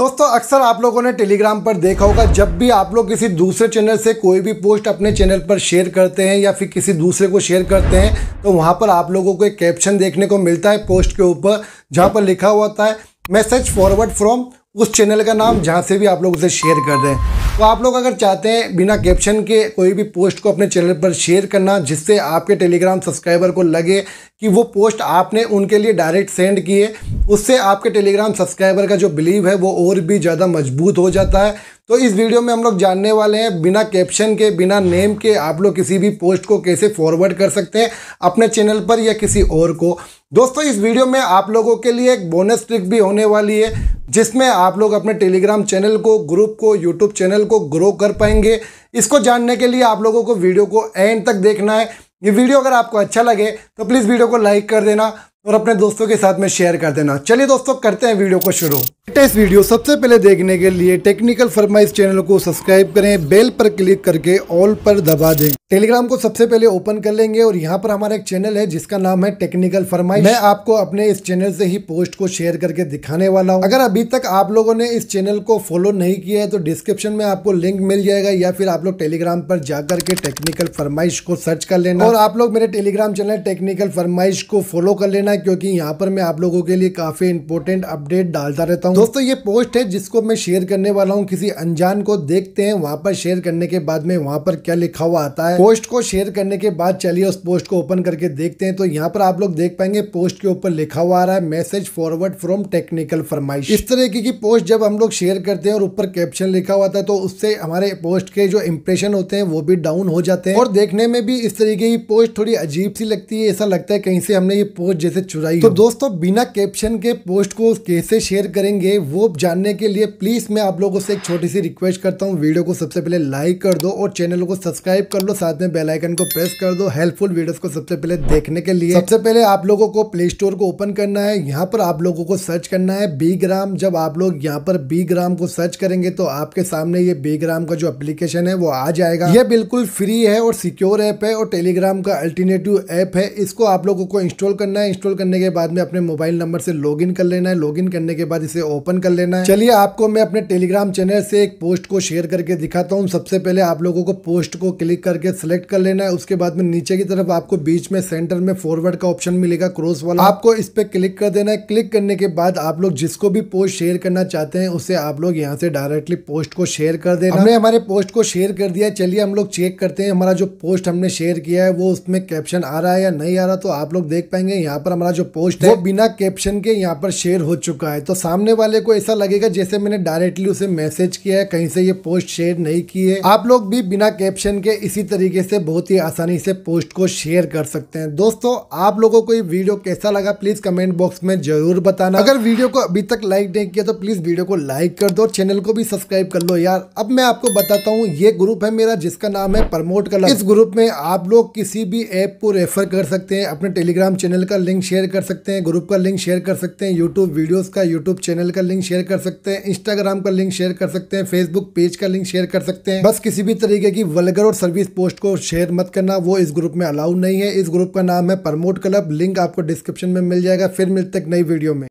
दोस्तों अक्सर आप लोगों ने टेलीग्राम पर देखा होगा जब भी आप लोग किसी दूसरे चैनल से कोई भी पोस्ट अपने चैनल पर शेयर करते हैं या फिर किसी दूसरे को शेयर करते हैं तो वहाँ पर आप लोगों को एक कैप्शन देखने को मिलता है पोस्ट के ऊपर जहाँ पर लिखा होता है मैसेज फॉरवर्ड फ्रॉम उस चैनल का नाम जहाँ से भी आप लोग उसे शेयर कर रहे हैं तो आप लोग अगर चाहते हैं बिना कैप्शन के कोई भी पोस्ट को अपने चैनल पर शेयर करना जिससे आपके टेलीग्राम सब्सक्राइबर को लगे कि वो पोस्ट आपने उनके लिए डायरेक्ट सेंड किए उससे आपके टेलीग्राम सब्सक्राइबर का जो बिलीव है वो और भी ज़्यादा मजबूत हो जाता है तो इस वीडियो में हम लोग जानने वाले हैं बिना कैप्शन के बिना नेम के आप लोग किसी भी पोस्ट को कैसे फॉरवर्ड कर सकते हैं अपने चैनल पर या किसी और को दोस्तों इस वीडियो में आप लोगों के लिए एक बोनस ट्रिक भी होने वाली है जिसमें आप लोग अपने टेलीग्राम चैनल को ग्रुप को यूट्यूब चैनल को ग्रो कर पाएंगे इसको जानने के लिए आप लोगों को वीडियो को एंड तक देखना है ये वीडियो अगर आपको अच्छा लगे तो प्लीज़ वीडियो को लाइक कर देना और अपने दोस्तों के साथ में शेयर कर देना चलिए दोस्तों करते हैं वीडियो को शुरू लेटेस्ट वीडियो सबसे पहले देखने के लिए टेक्निकल फरमाइश चैनल को सब्सक्राइब करें बेल पर क्लिक करके ऑल पर दबा दें टेलीग्राम को सबसे पहले ओपन कर लेंगे और यहाँ पर हमारा एक चैनल है जिसका नाम है टेक्निकल फरमाइश मैं आपको अपने इस चैनल से ही पोस्ट को शेयर करके दिखाने वाला हूँ अगर अभी तक आप लोगों ने इस चैनल को फॉलो नहीं किया है तो डिस्क्रिप्शन में आपको लिंक मिल जाएगा या फिर आप लोग टेलीग्राम पर जाकर के टेक्निकल फरमाइश को सर्च कर लेना और आप लोग मेरे टेलीग्राम चैनल टेक्निकल फरमाइश को फॉलो कर लेना क्योंकि यहाँ पर मैं आप लोगों के लिए काफ़ी इंपोर्टेंट अपडेट डालता रहता हूँ दोस्तों ये पोस्ट है जिसको मैं शेयर करने वाला हूँ किसी अनजान को देखते हैं वहाँ पर शेयर करने के बाद में वहाँ पर क्या लिखा हुआ आता है पोस्ट को शेयर करने के बाद चलिए उस पोस्ट को ओपन करके देखते हैं तो यहाँ पर आप लोग देख पाएंगे पोस्ट के ऊपर लिखा हुआ आ रहा है मैसेज फॉरवर्ड फ्रॉम टेक्निकल फरमाइश इस तरह की पोस्ट जब हम लोग शेयर करते हैं और ऊपर कैप्शन लिखा हुआ था तो उससे हमारे पोस्ट के जो इम्प्रेशन होते हैं वो भी डाउन हो जाते हैं और देखने में भी इस तरीके की पोस्ट थोड़ी अजीब सी लगती है ऐसा लगता है कहीं से हमने ये पोस्ट जैसे से चुराई तो दोस्तों बिना कैप्शन के पोस्ट को कैसे शेयर करेंगे वो जानने के लिए प्लीज़ मैं आप लोगों से एक छोटी सी रिक्वेस्ट करता हूँ वीडियो को सबसे पहले लाइक कर दो और चैनल को सब्सक्राइब कर लो साथ में बेलाइकन को प्रेस कर दो हेल्पफुल वीडियो को सबसे पहले देखने के लिए सबसे पहले आप लोगों को प्ले स्टोर को ओपन करना है यहाँ पर आप लोगों को सर्च करना है बी ग्राम जब आप लोग यहाँ पर बी ग्राम को सर्च करेंगे तो आपके सामने ये बी ग्राम का जो एप्लीकेशन है वो आ जाएगा ये बिल्कुल फ्री है और सिक्योर ऐप है और टेलीग्राम का अल्टरनेटिव ऐप है इसको आप लोगों को इंस्टॉल करना है इंस्टॉल इंस्टॉल करने के बाद में अपने मोबाइल नंबर से लॉगिन कर लेना है लॉगिन करने के बाद इसे ओपन कर लेना है चलिए आपको मैं अपने टेलीग्राम चैनल से एक पोस्ट को शेयर करके दिखाता हूँ सबसे पहले आप लोगों को पोस्ट को क्लिक करके सिलेक्ट कर लेना है उसके बाद में नीचे की तरफ आपको बीच में सेंटर में फॉरवर्ड का ऑप्शन मिलेगा क्रॉस वाला आपको इस पर क्लिक कर देना है क्लिक करने के बाद आप लोग जिसको भी पोस्ट शेयर करना चाहते हैं उसे आप लोग यहाँ से डायरेक्टली पोस्ट को शेयर कर देना हमने हमारे पोस्ट को शेयर कर दिया चलिए हम लोग चेक करते हैं हमारा जो पोस्ट हमने शेयर किया है वो उसमें कैप्शन आ रहा है या नहीं आ रहा तो आप लोग देख पाएंगे यहाँ पर हमारा जो पोस्ट है वो बिना कैप्शन के यहाँ पर शेयर हो चुका है तो सामने वाले को ऐसा लगेगा जैसे मैंने डायरेक्टली उसे मैसेज किया है कहीं से ये पोस्ट शेयर नहीं की है आप लोग भी बिना कैप्शन के इसी तरीके से बहुत ही आसानी से पोस्ट को शेयर कर सकते हैं दोस्तों आप लोगों को ये वीडियो कैसा लगा प्लीज कमेंट बॉक्स में जरूर बताना अगर वीडियो को अभी तक लाइक नहीं किया तो प्लीज वीडियो को लाइक कर दो चैनल को भी सब्सक्राइब कर लो यार अब मैं आपको बताता हूँ ये ग्रुप है मेरा जिसका नाम है प्रमोट कलर इस ग्रुप में आप लोग किसी भी ऐप को रेफर कर सकते हैं अपने टेलीग्राम चैनल का लिंक शेयर कर सकते हैं ग्रुप का लिंक शेयर कर सकते हैं यूट्यूब वीडियोस का यूट्यूब चैनल का लिंक शेयर कर सकते हैं इंस्टाग्राम का लिंक शेयर कर सकते हैं फेसबुक पेज का लिंक शेयर कर सकते हैं बस किसी भी तरीके की वलगर और सर्विस पोस्ट को शेयर मत करना वो इस ग्रुप में अलाउड नहीं है इस ग्रुप का नाम है प्रमोट क्लब लिंक आपको डिस्क्रिप्शन में मिल जाएगा फिर मिलते नई वीडियो में